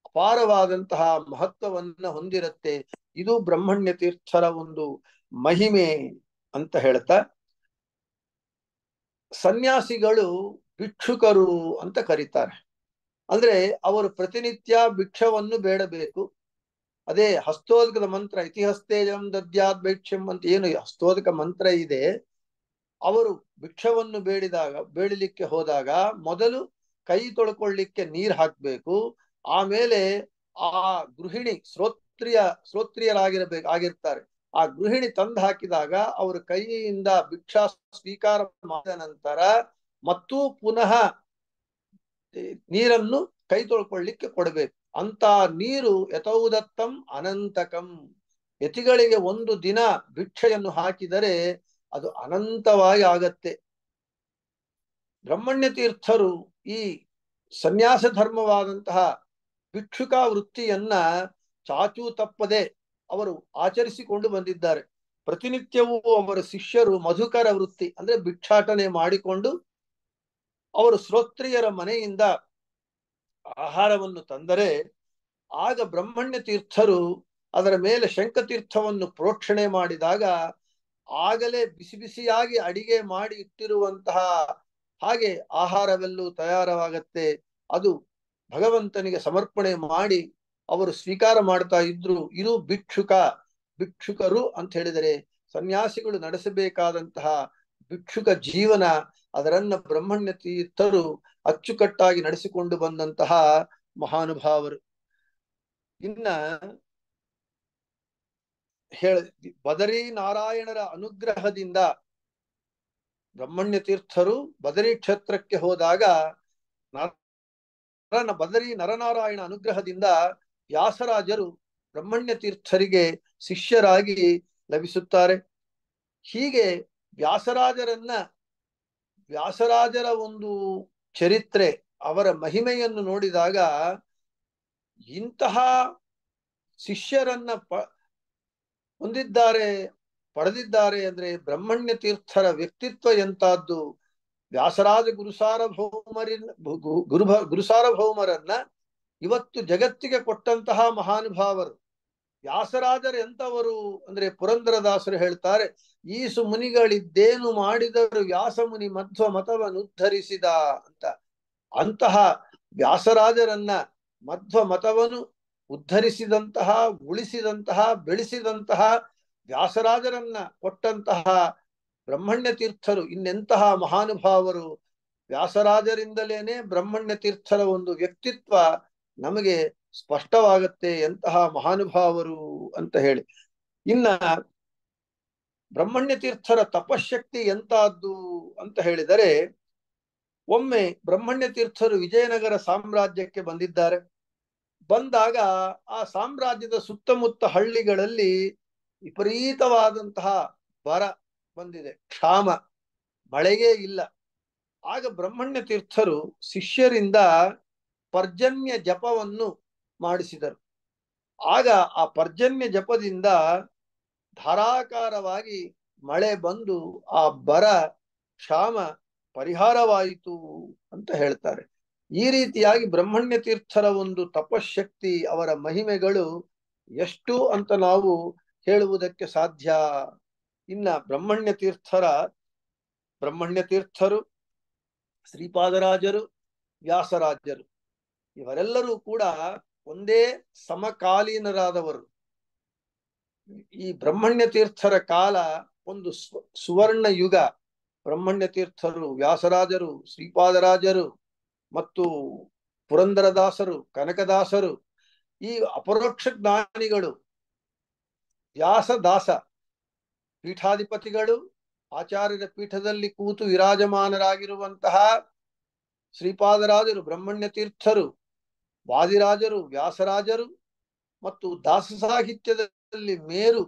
ಅಪಾರವಾದಂತಹ ಮಹತ್ವವನ್ನ ಹೊಂದಿರುತ್ತೆ ಇದು ಬ್ರಹ್ಮಣ್ಯ ತೀರ್ಥರ ಒಂದು ಮಹಿಮೆ ಅಂತ ಹೇಳ್ತಾ ಸನ್ಯಾಸಿಗಳು ಭಿಕ್ಷುಕರು ಅಂತ ಕರೀತಾರೆ ಅಂದ್ರೆ ಅವರು ಪ್ರತಿನಿತ್ಯ ಭಿಕ್ಷವನ್ನು ಬೇಡಬೇಕು ಅದೇ ಹಸ್ತೋದಕದ ಮಂತ್ರ ಇತಿಹಸ್ತೇಜಂ ದದ್ಯಾದ್ ಭೈಕ್ಷ ಅಂತ ಏನು ಹಸ್ತೋದಕ ಮಂತ್ರ ಇದೆ ಅವರು ಭಿಕ್ಷವನ್ನು ಬೇಡಿದಾಗ ಬೇಡಲಿಕ್ಕೆ ಹೋದಾಗ ಮೊದಲು ಕೈ ತೊಳ್ಕೊಳ್ಳಿಕ್ಕೆ ನೀರ್ ಹಾಕ್ಬೇಕು ಆಮೇಲೆ ಆ ಗೃಹಿಣಿ ಶ್ರೋತ್ರಿಯ ಶ್ರೋತ್ರಿಯರಾಗಿರಬೇಕು ಆಗಿರ್ತಾರೆ ಆ ಗೃಹಿಣಿ ತಂದು ಹಾಕಿದಾಗ ಅವರು ಕೈಯಿಂದ ಭಿಕ್ಷಾ ಸ್ವೀಕಾರ ಮಾಡಿದ ನಂತರ ಮತ್ತೂ ಪುನಃ ನೀರನ್ನು ಕೈ ತೊಳ್ಕೊಳ್ಳಿಕ್ಕೆ ಕೊಡಬೇಕು ಅಂತ ನೀರು ಯಥೌದತ್ತಂ ಅನಂತಕಂ ಯತಿಗಳಿಗೆ ಒಂದು ದಿನ ಭಿಕ್ಷೆಯನ್ನು ಹಾಕಿದರೆ ಅದು ಅನಂತವಾಗಿ ಆಗತ್ತೆ ಬ್ರಹ್ಮಣ್ಯ ತೀರ್ಥರು ಈ ಸನ್ಯಾಸ ಧರ್ಮವಾದಂತಹ ಭಿಕ್ಷುಕ ವೃತ್ತಿಯನ್ನ ಚಾಚೂ ತಪ್ಪದೆ ಅವರು ಆಚರಿಸಿಕೊಂಡು ಬಂದಿದ್ದಾರೆ ಪ್ರತಿನಿತ್ಯವೂ ಅವರ ಶಿಷ್ಯರು ಮಧುಕರ ವೃತ್ತಿ ಅಂದ್ರೆ ಭಿಕ್ಷಾಟನೆ ಮಾಡಿಕೊಂಡು ಅವರು ಶ್ರೋತ್ರಿಯರ ಮನೆಯಿಂದ ಆಹಾರವನ್ನು ತಂದರೆ ಆಗ ಬ್ರಹ್ಮಣ್ಯ ತೀರ್ಥರು ಅದರ ಮೇಲೆ ಶಂಕತೀರ್ಥವನ್ನು ಪ್ರೋಕ್ಷಣೆ ಮಾಡಿದಾಗ ಆಗಲೇ ಬಿಸಿ ಬಿಸಿಯಾಗಿ ಅಡಿಗೆ ಮಾಡಿ ಇಟ್ಟಿರುವಂತಹ ಹಾಗೆ ಆಹಾರವೆಲ್ಲೂ ತಯಾರವಾಗತ್ತೆ ಅದು ಭಗವಂತನಿಗೆ ಸಮರ್ಪಣೆ ಮಾಡಿ ಅವರು ಸ್ವೀಕಾರ ಮಾಡ್ತಾ ಇದ್ರು ಇದು ಭಿಕ್ಷುಕ ಭಿಕ್ಷುಕರು ಅಂತ ಹೇಳಿದರೆ ಸನ್ಯಾಸಿಗಳು ನಡೆಸಬೇಕಾದಂತಹ ಭಿಕ್ಷುಕ ಜೀವನ ಅದರನ್ನ ಬ್ರಹ್ಮಣ್ಯ ತೀರ್ಥರು ಅಚ್ಚುಕಟ್ಟಾಗಿ ನಡೆಸಿಕೊಂಡು ಬಂದಂತಹ ಮಹಾನುಭಾವರು ಇನ್ನ ಹೇಳ ಬದರಿ ನಾರಾಯಣರ ಅನುಗ್ರಹದಿಂದ ಬ್ರಹ್ಮಣ್ಯ ತೀರ್ಥರು ಬದರಿ ಕ್ಷೇತ್ರಕ್ಕೆ ಹೋದಾಗ ಬದರಿ ನರನಾರಾಯಣ ಅನುಗ್ರಹದಿಂದ ವ್ಯಾಸರಾಜರು ಬ್ರಹ್ಮಣ್ಯ ತೀರ್ಥರಿಗೆ ಶಿಷ್ಯರಾಗಿ ಲಭಿಸುತ್ತಾರೆ ಹೀಗೆ ವ್ಯಾಸರಾಜರನ್ನ ವ್ಯಾಸರಾಜರ ಒಂದು ಚರಿತ್ರೆ ಅವರ ಮಹಿಮೆಯನ್ನು ನೋಡಿದಾಗ ಇಂತಹ ಶಿಷ್ಯರನ್ನ ಪ ಹೊಂದಿದ್ದಾರೆ ಪಡೆದಿದ್ದಾರೆ ಅಂದ್ರೆ ಬ್ರಹ್ಮಣ್ಯ ತೀರ್ಥರ ವ್ಯಕ್ತಿತ್ವ ಎಂತಾದ್ದು ವ್ಯಾಸರಾಜ ಗುರುಸಾರಭೌಮರಿ ಗುರುಭ ಗುರುಸಾರಭೌಮರನ್ನ ಇವತ್ತು ಜಗತ್ತಿಗೆ ಕೊಟ್ಟಂತಹ ಮಹಾನುಭಾವರು ವ್ಯಾಸರಾಜರು ಎಂತವರು ಅಂದ್ರೆ ಪುರಂದರದಾಸರು ಹೇಳ್ತಾರೆ ಈಸು ಮುನಿಗಳಿದ್ದೇನು ಮಾಡಿದರು ವ್ಯಾಸ ಮುನಿ ಮಧ್ವ ಮತವನ್ನು ಉದ್ಧರಿಸಿದ ಅಂತ ಅಂತಹ ವ್ಯಾಸರಾಜರನ್ನ ಮಧ್ವ ಮತವನ್ನು ಉದ್ಧರಿಸಿದಂತಹ ಉಳಿಸಿದಂತಹ ಬೆಳೆಸಿದಂತಹ ವ್ಯಾಸರಾಜರನ್ನ ಕೊಟ್ಟಂತಹ ಬ್ರಹ್ಮಣ್ಯ ತೀರ್ಥರು ಇನ್ನೆಂತಹ ಮಹಾನುಭಾವರು ವ್ಯಾಸರಾಜರಿಂದಲೇನೆ ಬ್ರಹ್ಮಣ್ಯ ತೀರ್ಥರ ಒಂದು ವ್ಯಕ್ತಿತ್ವ ನಮಗೆ ಸ್ಪಷ್ಟವಾಗತ್ತೆ ಎಂತಹ ಮಹಾನುಭಾವರು ಅಂತ ಹೇಳಿ ಇನ್ನ ಬ್ರಹ್ಮಣ್ಯ ತೀರ್ಥರ ತಪಶಕ್ತಿ ಎಂತಾದ್ದು ಅಂತ ಹೇಳಿದರೆ ಒಮ್ಮೆ ಬ್ರಹ್ಮಣ್ಯ ತೀರ್ಥರು ವಿಜಯನಗರ ಸಾಮ್ರಾಜ್ಯಕ್ಕೆ ಬಂದಿದ್ದಾರೆ ಬಂದಾಗ ಆ ಸಾಮ್ರಾಜ್ಯದ ಸುತ್ತಮುತ್ತ ಹಳ್ಳಿಗಳಲ್ಲಿ ವಿಪರೀತವಾದಂತಹ ಬರ ಬಂದಿದೆ ಕ್ಷಾಮ ಮಳೆಯೇ ಇಲ್ಲ ಆಗ ಬ್ರಹ್ಮಣ್ಯ ತೀರ್ಥರು ಶಿಷ್ಯರಿಂದ ಪರ್ಜನ್ಯ ಜಪವನ್ನು ಮಾಡಿಸಿದರು ಆಗ ಆ ಪರ್ಜನ್ಯ ಜಪದಿಂದ ಧಾರಾಕಾರವಾಗಿ ಮಳೆ ಬಂದು ಆ ಬರ ಕ್ಷಾಮ ಪರಿಹಾರವಾಯಿತು ಅಂತ ಹೇಳ್ತಾರೆ ಈ ರೀತಿಯಾಗಿ ಬ್ರಹ್ಮಣ್ಯ ತೀರ್ಥರ ಒಂದು ತಪಶಕ್ತಿ ಅವರ ಮಹಿಮೆಗಳು ಎಷ್ಟು ಅಂತ ನಾವು ಹೇಳುವುದಕ್ಕೆ ಸಾಧ್ಯ ಇನ್ನ ಬ್ರಹ್ಮಣ್ಯ ತೀರ್ಥರ ಬ್ರಹ್ಮಣ್ಯ ತೀರ್ಥರು ಶ್ರೀಪಾದರಾಜರು ವ್ಯಾಸರಾಜರು ಇವರೆಲ್ಲರೂ ಕೂಡ ಒಂದೇ ಸಮಕಾಲೀನರಾದವರು ಈ ಬ್ರಹ್ಮಣ್ಯ ತೀರ್ಥರ ಕಾಲ ಒಂದು ಸುವರ್ಣ ಯುಗ ಬ್ರಹ್ಮಣ್ಯ ತೀರ್ಥರು ವ್ಯಾಸರಾಜರು ಶ್ರೀಪಾದರಾಜರು ಮತ್ತು ಪುರಂದರದಾಸರು ಕನಕದಾಸರು ಈ ಅಪರೋಕ್ಷ ಜ್ಞಾನಿಗಳು ವ್ಯಾಸದಾಸ ಪೀಠಾಧಿಪತಿಗಳು ಆಚಾರ್ಯರ ಪೀಠದಲ್ಲಿ ಕೂತು ವಿರಾಜಮಾನರಾಗಿರುವಂತಹ ಶ್ರೀಪಾದರಾಜರು ಬ್ರಹ್ಮಣ್ಯ ತೀರ್ಥರು ವಾದಿರಾಜರು ವ್ಯಾಸರಾಜರು ಮತ್ತು ದಾಸ ಸಾಹಿತ್ಯದಲ್ಲಿ ಮೇರು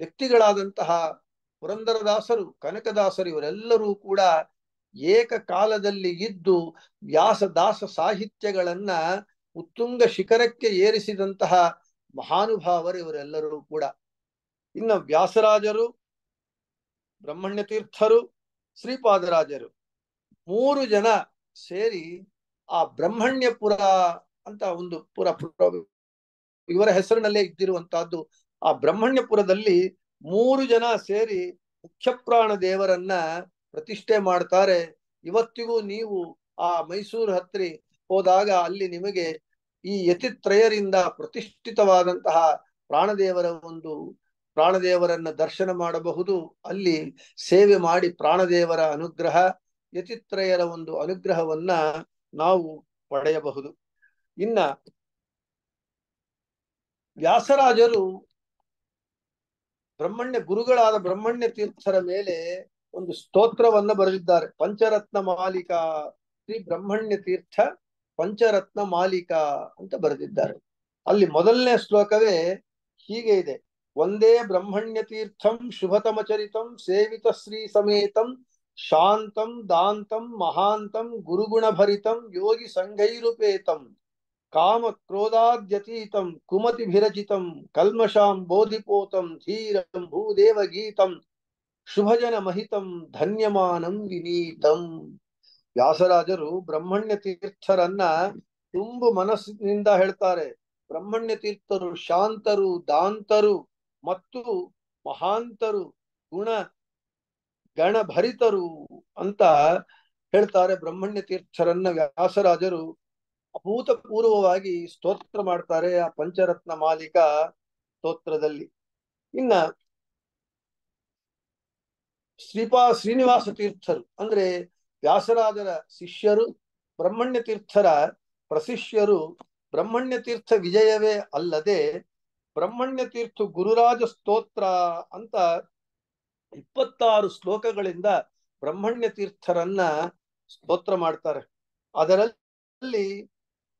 ವ್ಯಕ್ತಿಗಳಾದಂತಹ ಪುರಂದರದಾಸರು ಕನಕದಾಸರು ಇವರೆಲ್ಲರೂ ಕೂಡ ಏಕಕಾಲದಲ್ಲಿ ಇದ್ದು ವ್ಯಾಸದಾಸ ಸಾಹಿತ್ಯಗಳನ್ನ ಉತ್ತುಂಗ ಶಿಖರಕ್ಕೆ ಏರಿಸಿದಂತಹ ಮಹಾನುಭಾವರು ಇವರೆಲ್ಲರೂ ಕೂಡ ಇನ್ನು ವ್ಯಾಸರಾಜರು ಬ್ರಹ್ಮಣ್ಯ ತೀರ್ಥರು ಶ್ರೀಪಾದರಾಜರು ಮೂರು ಜನ ಸೇರಿ ಆ ಬ್ರಹ್ಮಣ್ಯಪುರ ಅಂತ ಒಂದು ಪುರ ಇವರ ಹೆಸರಿನಲ್ಲೇ ಇದ್ದಿರುವಂತಹದ್ದು ಆ ಬ್ರಹ್ಮಣ್ಯಪುರದಲ್ಲಿ ಮೂರು ಜನ ಸೇರಿ ಪ್ರಾಣ ದೇವರನ್ನ ಪ್ರತಿಷ್ಠೆ ಮಾಡ್ತಾರೆ ಇವತ್ತಿಗೂ ನೀವು ಆ ಮೈಸೂರು ಹತ್ರಿ ಹೋದಾಗ ಅಲ್ಲಿ ನಿಮಗೆ ಈ ಯತಿತ್ರಯರಿಂದ ಪ್ರತಿಷ್ಠಿತವಾದಂತಹ ಪ್ರಾಣದೇವರ ಒಂದು ಪ್ರಾಣದೇವರನ್ನ ದರ್ಶನ ಮಾಡಬಹುದು ಅಲ್ಲಿ ಸೇವೆ ಮಾಡಿ ಪ್ರಾಣದೇವರ ಅನುಗ್ರಹ ಯತಿತ್ರಯರ ಒಂದು ಅನುಗ್ರಹವನ್ನ ನಾವು ಪಡೆಯಬಹುದು ಇನ್ನ ವ್ಯಾಸರಾಜರು ಬ್ರಹ್ಮಣ್ಯ ಗುರುಗಳಾದ ಬ್ರಹ್ಮಣ್ಯ ತೀರ್ಥರ ಮೇಲೆ ಒಂದು ಸ್ತೋತ್ರವನ್ನ ಬರೆದಿದ್ದಾರೆ ಪಂಚರತ್ನ ಮಾಲೀಕ ಶ್ರೀ ಬ್ರಹ್ಮಣ್ಯ ತೀರ್ಥ ಪಂಚರತ್ನ ಮಾಲೀಕ ಅಂತ ಬರೆದಿದ್ದಾರೆ ಅಲ್ಲಿ ಮೊದಲನೇ ಶ್ಲೋಕವೇ ಹೀಗೆ ಇದೆ ಒಂದೇ ಬ್ರಹ್ಮಣ್ಯ ತೀರ್ಥಂ ಶುಭತಮ ಚರಿತಂ ಸೇವಿತ ಶ್ರೀ ಸಮೇತಂ ಶಾಂತಂ ದಾಂತಂ ಮಹಾಂತಂ ಗುರುಗುಣಭರಿತಂ ಯೋಗಿ ಸಂಘೈರುಪೇತಂ ಕಾಮ ಕ್ರೋಧಾದ್ಯತೀತಂ ಕುಮತಿ ವಿರಚಿತಂ ಕಲ್ಮಶಾಂ ಬೋಧಿಪೋತಂ ಧೀರಂ ಭೂದೇವ ಗೀತಂ ಶುಭಜನ ಮಹಿತಂ ಧನ್ಯಮಾನಂ ವಿನೀತಂ ವ್ಯಾಸರಾಜರು ಬ್ರಹ್ಮಣ್ಯ ತೀರ್ಥರನ್ನ ತುಂಬು ಮನಸ್ಸಿನಿಂದ ಹೇಳ್ತಾರೆ ಬ್ರಹ್ಮಣ್ಯ ತೀರ್ಥರು ಶಾಂತರು ದಾಂತರು ಮತ್ತು ಮಹಾಂತರು ಗುಣ ಗಣಭರಿತರು ಅಂತ ಹೇಳ್ತಾರೆ ಬ್ರಹ್ಮಣ್ಯ ತೀರ್ಥರನ್ನ ವ್ಯಾಸರಾಜರು ಅಭೂತಪೂರ್ವವಾಗಿ ಸ್ತೋತ್ರ ಮಾಡ್ತಾರೆ ಆ ಪಂಚರತ್ನ ಮಾಲಿಕ ಸ್ತೋತ್ರದಲ್ಲಿ ಇನ್ನ ಶ್ರೀಪಾ ಶ್ರೀನಿವಾಸ ತೀರ್ಥರು ಅಂದ್ರೆ ವ್ಯಾಸರಾಜರ ಶಿಷ್ಯರು ಬ್ರಹ್ಮಣ್ಯ ತೀರ್ಥರ ಪ್ರಶಿಷ್ಯರು ಬ್ರಹ್ಮಣ್ಯ ತೀರ್ಥ ವಿಜಯವೇ ಅಲ್ಲದೆ ಬ್ರಹ್ಮಣ್ಯ ತೀರ್ಥ ಗುರುರಾಜ ಸ್ತೋತ್ರ ಅಂತ ಇಪ್ಪತ್ತಾರು ಶ್ಲೋಕಗಳಿಂದ ಬ್ರಹ್ಮಣ್ಯ ತೀರ್ಥರನ್ನ ಸ್ತೋತ್ರ ಮಾಡ್ತಾರೆ ಅದರಲ್ಲಿ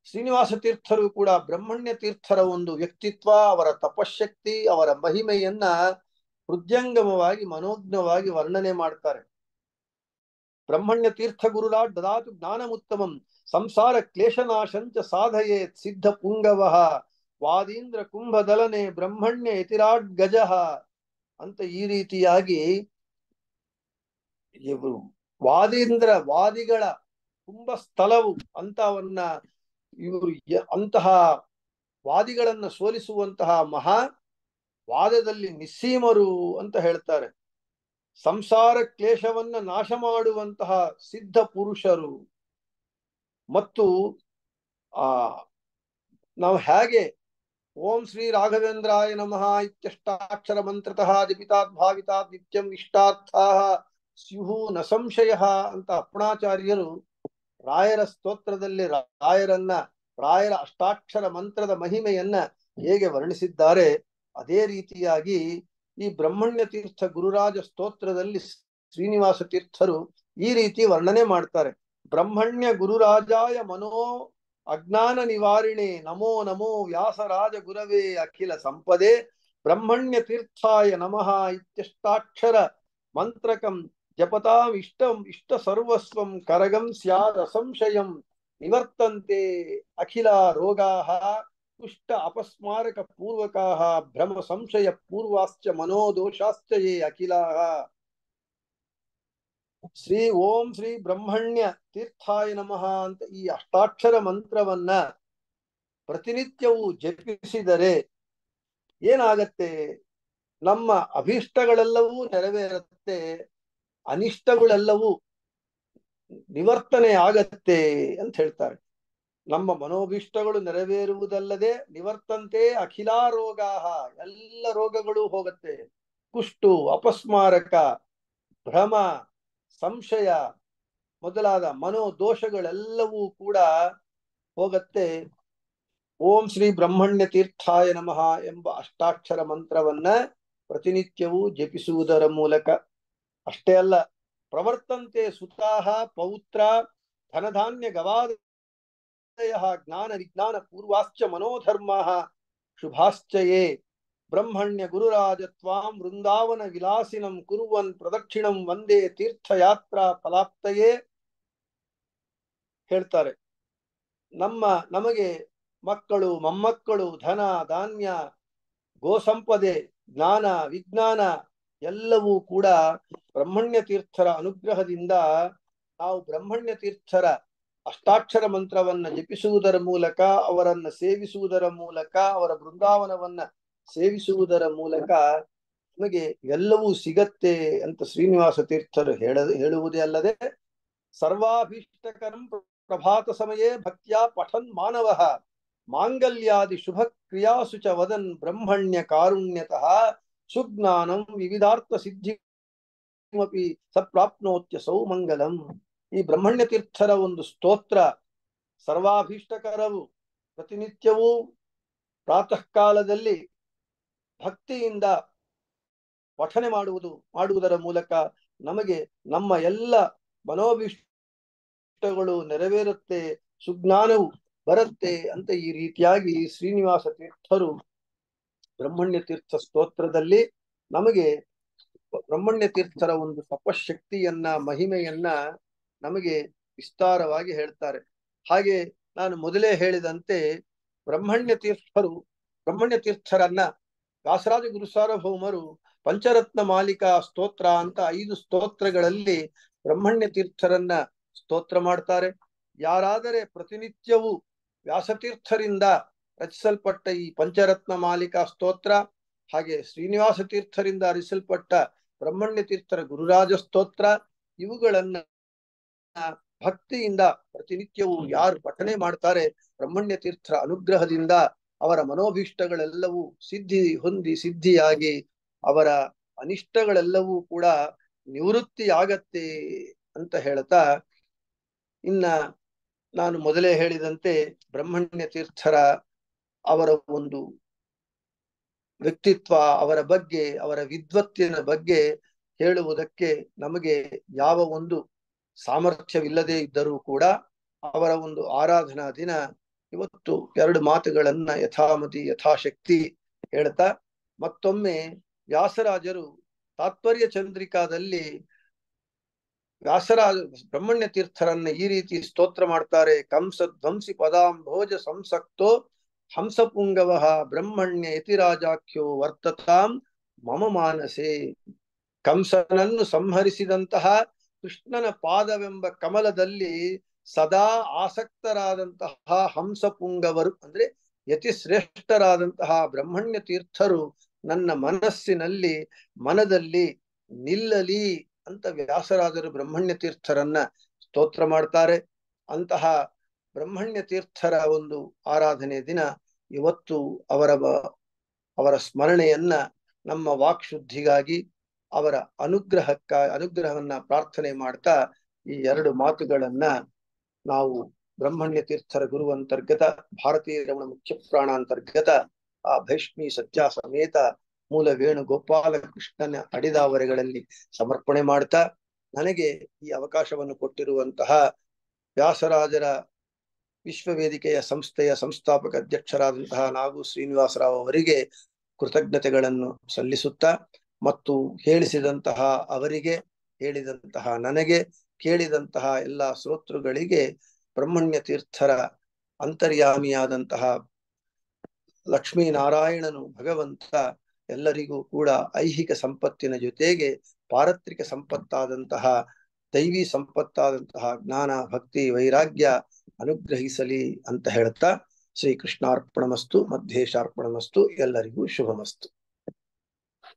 ಶ್ರೀನಿವಾಸ ತೀರ್ಥರು ಕೂಡ ಬ್ರಹ್ಮಣ್ಯ ತೀರ್ಥರ ಒಂದು ವ್ಯಕ್ತಿತ್ವ ಅವರ ತಪಶಕ್ತಿ ಅವರ ಮಹಿಮೆಯನ್ನ ಹೃದಯಂಗಮವಾಗಿ ಮನೋಜ್ಞವಾಗಿ ವರ್ಣನೆ ಮಾಡ್ತಾರೆ ಬ್ರಹ್ಮಣ್ಯ ತೀರ್ಥ ಗುರುರಾಟ್ ದದಾತು ಉತ್ತಮಂ ಸಂಸಾರ ಕ್ಲೇಶನಾಶಂಚ ಸಾಧಯೇತ್ ಸಿದ್ಧ ಪುಂಗವಃ ವಾದೀಂದ್ರ ಕುಂಭದಲನೆ ಬ್ರಹ್ಮಣ್ಯ ಯತಿರಾಡ್ ಗಜಃ ಅಂತ ಈ ರೀತಿಯಾಗಿ ವಾದೀಂದ್ರ ವಾದಿಗಳ ತುಂಬಾ ಸ್ಥಳವು ಅಂತವನ್ನ ಇವರು ಅಂತಹ ವಾದಿಗಳನ್ನ ಸೋಲಿಸುವಂತಹ ಮಹಾ ವಾದದಲ್ಲಿ ನಿಸ್ಸೀಮರು ಅಂತ ಹೇಳ್ತಾರೆ ಸಂಸಾರ ಕ್ಲೇಶವನ್ನ ನಾಶ ಮಾಡುವಂತಹ ಸಿದ್ಧ ಪುರುಷರು ಮತ್ತು ಆ ನಾವು ಹೇಗೆ ಓಂ ಶ್ರೀ ರಾಘವೇಂದ್ರಾಯ ನಮಃ ಇತ್ಯಷ್ಟಾಕ್ಷರ ಮಂತ್ರತಃ ಜಪಿತಾತ್ ಭಾವಿತಾತ್ ನಿತ್ಯಂ ಇಷ್ಟಾರ್ಥಾಃ ಸ್ಯುಹು ನ ಸಂಶಯ ಅಂತ ಅಪ್ಪಣಾಚಾರ್ಯರು ರಾಯರ ಸ್ತೋತ್ರದಲ್ಲಿ ರಾಯರನ್ನ ರಾಯರ ಅಷ್ಟಾಕ್ಷರ ಮಂತ್ರದ ಮಹಿಮೆಯನ್ನ ಹೇಗೆ ವರ್ಣಿಸಿದ್ದಾರೆ ಅದೇ ರೀತಿಯಾಗಿ ಈ ಬ್ರಹ್ಮಣ್ಯ ತೀರ್ಥ ಗುರುರಾಜ ಸ್ತೋತ್ರದಲ್ಲಿ ಶ್ರೀನಿವಾಸ ತೀರ್ಥರು ಈ ರೀತಿ ವರ್ಣನೆ ಮಾಡ್ತಾರೆ ಬ್ರಹ್ಮಣ್ಯ ಗುರುರಾಜಾಯ ಮನೋ அக்ஞான நிவாரிணே நமோ நமோ வியாசராஜ குரவே அகில சம்பதே பிரம்மண்ய தீர்த்தாய நமஹா இத்தியஷ்டாட்சர மந்திரகம் ஜபதாம் இஷ்டம் இஷ்ட சர்வஸ்வம் கரகம் சியாத் அசம்சயம் நிவர்த்தந்தே அகிலா ரோகாக துஷ்ட அபஸ்மாரக பூர்வகாக பிரம சம்சய பூர்வாஸ்ச மனோதோஷாஸ்ச அகிலாக ಶ್ರೀ ಓಂ ಶ್ರೀ ಬ್ರಹ್ಮಣ್ಯ ತೀರ್ಥಾಯ ನಮಃ ಅಂತ ಈ ಅಷ್ಟಾಕ್ಷರ ಮಂತ್ರವನ್ನ ಪ್ರತಿನಿತ್ಯವೂ ಜಪಿಸಿದರೆ ಏನಾಗತ್ತೆ ನಮ್ಮ ಅಭೀಷ್ಟಗಳೆಲ್ಲವೂ ನೆರವೇರುತ್ತೆ ಅನಿಷ್ಟಗಳೆಲ್ಲವೂ ನಿವರ್ತನೆ ಆಗತ್ತೆ ಅಂತ ಹೇಳ್ತಾರೆ ನಮ್ಮ ಮನೋಭೀಷ್ಟಗಳು ನೆರವೇರುವುದಲ್ಲದೆ ನಿವರ್ತಂತೆ ಅಖಿಲಾರೋಗ ಎಲ್ಲ ರೋಗಗಳು ಹೋಗತ್ತೆ ಕುಷ್ಟು ಅಪಸ್ಮಾರಕ ಭ್ರಮ ಸಂಶಯ ಮೊದಲಾದ ಮನೋ ದೋಷಗಳೆಲ್ಲವೂ ಕೂಡ ಹೋಗತ್ತೆ ಓಂ ಶ್ರೀ ಬ್ರಹ್ಮಣ್ಯ ತೀರ್ಥಾಯ ನಮಃ ಎಂಬ ಅಷ್ಟಾಕ್ಷರ ಮಂತ್ರವನ್ನ ಪ್ರತಿನಿತ್ಯವೂ ಜಪಿಸುವುದರ ಮೂಲಕ ಅಷ್ಟೇ ಅಲ್ಲ ಪ್ರವರ್ತಂತೆ ಸುತಾಹ ಪೌತ್ರ ಧನಧಾನ್ಯ ಗವಾದ ಜ್ಞಾನ ವಿಜ್ಞಾನ ಪೂರ್ವಾಶ್ಚ ಮನೋಧರ್ಮ ಶುಭಾಶ್ಚಯೇ ಬ್ರಹ್ಮಣ್ಯ ಗುರುರಾಜತ್ವಾಂ ವೃಂದಾವನ ವಿಲಾಸಿನಂ ಕುರುವನ್ ಪ್ರದಕ್ಷಿಣಂ ವಂದೇ ತೀರ್ಥಯಾತ್ರಾ ಫಲಾಪ್ತಯೇ ಹೇಳ್ತಾರೆ ನಮ್ಮ ನಮಗೆ ಮಕ್ಕಳು ಮೊಮ್ಮಕ್ಕಳು ಧನ ಧಾನ್ಯ ಗೋಸಂಪದೆ ಜ್ಞಾನ ವಿಜ್ಞಾನ ಎಲ್ಲವೂ ಕೂಡ ಬ್ರಹ್ಮಣ್ಯ ತೀರ್ಥರ ಅನುಗ್ರಹದಿಂದ ನಾವು ಬ್ರಹ್ಮಣ್ಯ ತೀರ್ಥರ ಅಷ್ಟಾಕ್ಷರ ಮಂತ್ರವನ್ನ ಜಪಿಸುವುದರ ಮೂಲಕ ಅವರನ್ನು ಸೇವಿಸುವುದರ ಮೂಲಕ ಅವರ ಬೃಂದಾವನವನ್ನ ಸೇವಿಸುವುದರ ಮೂಲಕ ನಮಗೆ ಎಲ್ಲವೂ ಸಿಗತ್ತೆ ಅಂತ ಶ್ರೀನಿವಾಸ ತೀರ್ಥರು ಹೇಳ ಹೇಳುವುದೇ ಅಲ್ಲದೆ ಸರ್ವಾಭೀಷ್ಟಕರಂ ಪ್ರಭಾತ ಸಮಯೇ ಭಕ್ತಿಯ ಪಠನ್ ಮಾನವ ಮಾಂಗಲ್ಯಾದಿ ಶುಭ ಕ್ರಿಯಾಸು ಚ ವದನ್ ಬ್ರಹ್ಮಣ್ಯ ಕಾರುಣ್ಯತಃ ಸುಜ್ಞಾನಂ ವಿವಿಧಾರ್ಥ ಸಿದ್ಧಿ ಸಪ್ರಾಪ್ನೋತ್ಯ ಸೌಮಂಗಲಂ ಈ ಬ್ರಹ್ಮಣ್ಯ ತೀರ್ಥರ ಒಂದು ಸ್ತೋತ್ರ ಸರ್ವಾಭೀಷ್ಟಕರವು ಪ್ರತಿನಿತ್ಯವೂ ಪ್ರಾತಃ ಕಾಲದಲ್ಲಿ ಭಕ್ತಿಯಿಂದ ಪಠನೆ ಮಾಡುವುದು ಮಾಡುವುದರ ಮೂಲಕ ನಮಗೆ ನಮ್ಮ ಎಲ್ಲ ಮನೋಭಿಷ್ಟಗಳು ನೆರವೇರುತ್ತೆ ಸುಜ್ಞಾನವು ಬರುತ್ತೆ ಅಂತ ಈ ರೀತಿಯಾಗಿ ಶ್ರೀನಿವಾಸ ತೀರ್ಥರು ಬ್ರಹ್ಮಣ್ಯ ತೀರ್ಥ ಸ್ತೋತ್ರದಲ್ಲಿ ನಮಗೆ ಬ್ರಹ್ಮಣ್ಯ ತೀರ್ಥರ ಒಂದು ತಪಶಕ್ತಿಯನ್ನ ಮಹಿಮೆಯನ್ನ ನಮಗೆ ವಿಸ್ತಾರವಾಗಿ ಹೇಳ್ತಾರೆ ಹಾಗೆ ನಾನು ಮೊದಲೇ ಹೇಳಿದಂತೆ ಬ್ರಹ್ಮಣ್ಯ ತೀರ್ಥರು ಬ್ರಹ್ಮಣ್ಯ ತೀರ್ಥರನ್ನ ದಾಸರಾಜ ಸಾರ್ವಭೌಮರು ಪಂಚರತ್ನ ಮಾಲಿಕ ಸ್ತೋತ್ರ ಅಂತ ಐದು ಸ್ತೋತ್ರಗಳಲ್ಲಿ ಬ್ರಹ್ಮಣ್ಯ ತೀರ್ಥರನ್ನ ಸ್ತೋತ್ರ ಮಾಡ್ತಾರೆ ಯಾರಾದರೆ ಪ್ರತಿನಿತ್ಯವೂ ವ್ಯಾಸತೀರ್ಥರಿಂದ ರಚಿಸಲ್ಪಟ್ಟ ಈ ಪಂಚರತ್ನ ಮಾಲಿಕ ಸ್ತೋತ್ರ ಹಾಗೆ ಶ್ರೀನಿವಾಸ ತೀರ್ಥರಿಂದ ಅರಿಸಲ್ಪಟ್ಟ ಬ್ರಹ್ಮಣ್ಯ ತೀರ್ಥರ ಗುರುರಾಜ ಸ್ತೋತ್ರ ಇವುಗಳನ್ನ ಭಕ್ತಿಯಿಂದ ಪ್ರತಿನಿತ್ಯವೂ ಯಾರು ಪಠನೆ ಮಾಡ್ತಾರೆ ಬ್ರಹ್ಮಣ್ಯ ತೀರ್ಥರ ಅನುಗ್ರಹದಿಂದ ಅವರ ಮನೋಭೀಷ್ಟಗಳೆಲ್ಲವೂ ಸಿದ್ಧಿ ಹೊಂದಿ ಸಿದ್ಧಿಯಾಗಿ ಅವರ ಅನಿಷ್ಟಗಳೆಲ್ಲವೂ ಕೂಡ ನಿವೃತ್ತಿಯಾಗತ್ತೆ ಅಂತ ಹೇಳ್ತಾ ಇನ್ನ ನಾನು ಮೊದಲೇ ಹೇಳಿದಂತೆ ಬ್ರಹ್ಮಣ್ಯ ತೀರ್ಥರ ಅವರ ಒಂದು ವ್ಯಕ್ತಿತ್ವ ಅವರ ಬಗ್ಗೆ ಅವರ ವಿದ್ವತ್ತಿನ ಬಗ್ಗೆ ಹೇಳುವುದಕ್ಕೆ ನಮಗೆ ಯಾವ ಒಂದು ಸಾಮರ್ಥ್ಯವಿಲ್ಲದೇ ಇದ್ದರೂ ಕೂಡ ಅವರ ಒಂದು ಆರಾಧನಾ ದಿನ ಇವತ್ತು ಎರಡು ಮಾತುಗಳನ್ನ ಯಥಾಮತಿ ಯಥಾಶಕ್ತಿ ಹೇಳ್ತಾ ಮತ್ತೊಮ್ಮೆ ವ್ಯಾಸರಾಜರು ತಾತ್ಪರ್ಯ ಚಂದ್ರಿಕಾದಲ್ಲಿ ವ್ಯಾಸರಾಜ ಬ್ರಹ್ಮಣ್ಯ ತೀರ್ಥರನ್ನ ಈ ರೀತಿ ಸ್ತೋತ್ರ ಮಾಡ್ತಾರೆ ಕಂಸ ಧ್ವಂಸಿ ಪದಾಂಭೋಜ ಸಂಸಕ್ತೋ ಹಂಸಪುಂಗವ ಬ್ರಹ್ಮಣ್ಯ ಯತಿರಾಜಾಖ್ಯೋ ವರ್ತತಾಂ ಮಮ ಮಾನಸೆ ಕಂಸನನ್ನು ಸಂಹರಿಸಿದಂತಹ ಕೃಷ್ಣನ ಪಾದವೆಂಬ ಕಮಲದಲ್ಲಿ ಸದಾ ಆಸಕ್ತರಾದಂತಹ ಹಂಸಪುಂಗವರು ಅಂದ್ರೆ ಯತಿ ಶ್ರೇಷ್ಠರಾದಂತಹ ಬ್ರಹ್ಮಣ್ಯ ತೀರ್ಥರು ನನ್ನ ಮನಸ್ಸಿನಲ್ಲಿ ಮನದಲ್ಲಿ ನಿಲ್ಲಲಿ ಅಂತ ವ್ಯಾಸರಾದರು ಬ್ರಹ್ಮಣ್ಯ ತೀರ್ಥರನ್ನ ಸ್ತೋತ್ರ ಮಾಡ್ತಾರೆ ಅಂತಹ ಬ್ರಹ್ಮಣ್ಯ ತೀರ್ಥರ ಒಂದು ಆರಾಧನೆ ದಿನ ಇವತ್ತು ಅವರ ಅವರ ಸ್ಮರಣೆಯನ್ನ ನಮ್ಮ ವಾಕ್ಶುದ್ಧಿಗಾಗಿ ಅವರ ಅನುಗ್ರಹಕ್ಕ ಅನುಗ್ರಹವನ್ನ ಪ್ರಾರ್ಥನೆ ಮಾಡ್ತಾ ಈ ಎರಡು ಮಾತುಗಳನ್ನ ನಾವು ಬ್ರಹ್ಮಣ್ಯ ತೀರ್ಥರ ಗುರು ಅಂತರ್ಗತ ಭಾರತೀಯ ರಮಣ ಮುಖ್ಯ ಪ್ರಾಣ ಅಂತರ್ಗತ ಆ ಭೈಷ್ಮಿ ಸತ್ಯ ಸಮೇತ ಮೂಲ ವೇಣು ಗೋಪಾಲ ಕೃಷ್ಣನ ಅಡಿದಾವರೆಗಳಲ್ಲಿ ಸಮರ್ಪಣೆ ಮಾಡ್ತಾ ನನಗೆ ಈ ಅವಕಾಶವನ್ನು ಕೊಟ್ಟಿರುವಂತಹ ವ್ಯಾಸರಾಜರ ವಿಶ್ವವೇದಿಕೆಯ ಸಂಸ್ಥೆಯ ಸಂಸ್ಥಾಪಕ ಅಧ್ಯಕ್ಷರಾದಂತಹ ನಾಗು ಶ್ರೀನಿವಾಸರಾವ್ ಅವರಿಗೆ ಕೃತಜ್ಞತೆಗಳನ್ನು ಸಲ್ಲಿಸುತ್ತಾ ಮತ್ತು ಹೇಳಿಸಿದಂತಹ ಅವರಿಗೆ ಹೇಳಿದಂತಹ ನನಗೆ ಕೇಳಿದಂತಹ ಎಲ್ಲ ಶ್ರೋತೃಗಳಿಗೆ ಬ್ರಹ್ಮಣ್ಯ ತೀರ್ಥರ ಅಂತರ್ಯಾಮಿಯಾದಂತಹ ಲಕ್ಷ್ಮೀನಾರಾಯಣನು ಭಗವಂತ ಎಲ್ಲರಿಗೂ ಕೂಡ ಐಹಿಕ ಸಂಪತ್ತಿನ ಜೊತೆಗೆ ಪಾರತ್ರಿಕ ಸಂಪತ್ತಾದಂತಹ ದೈವಿ ಸಂಪತ್ತಾದಂತಹ ಜ್ಞಾನ ಭಕ್ತಿ ವೈರಾಗ್ಯ ಅನುಗ್ರಹಿಸಲಿ ಅಂತ ಹೇಳ್ತಾ ಶ್ರೀಕೃಷ್ಣಾರ್ಪಣಮಸ್ತು ಮಧ್ಯೇಶಾರ್ಪಣಮಸ್ತು ಎಲ್ಲರಿಗೂ ಶುಭಮಸ್ತು